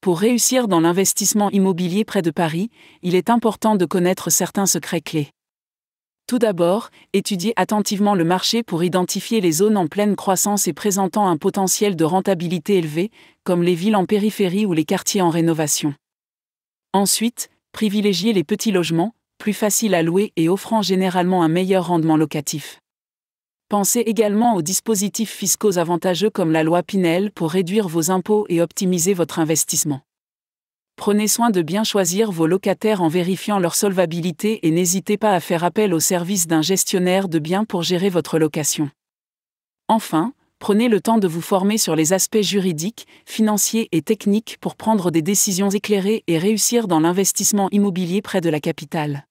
Pour réussir dans l'investissement immobilier près de Paris, il est important de connaître certains secrets clés. Tout d'abord, étudiez attentivement le marché pour identifier les zones en pleine croissance et présentant un potentiel de rentabilité élevé, comme les villes en périphérie ou les quartiers en rénovation. Ensuite, privilégiez les petits logements, plus faciles à louer et offrant généralement un meilleur rendement locatif. Pensez également aux dispositifs fiscaux avantageux comme la loi Pinel pour réduire vos impôts et optimiser votre investissement. Prenez soin de bien choisir vos locataires en vérifiant leur solvabilité et n'hésitez pas à faire appel au service d'un gestionnaire de biens pour gérer votre location. Enfin, prenez le temps de vous former sur les aspects juridiques, financiers et techniques pour prendre des décisions éclairées et réussir dans l'investissement immobilier près de la capitale.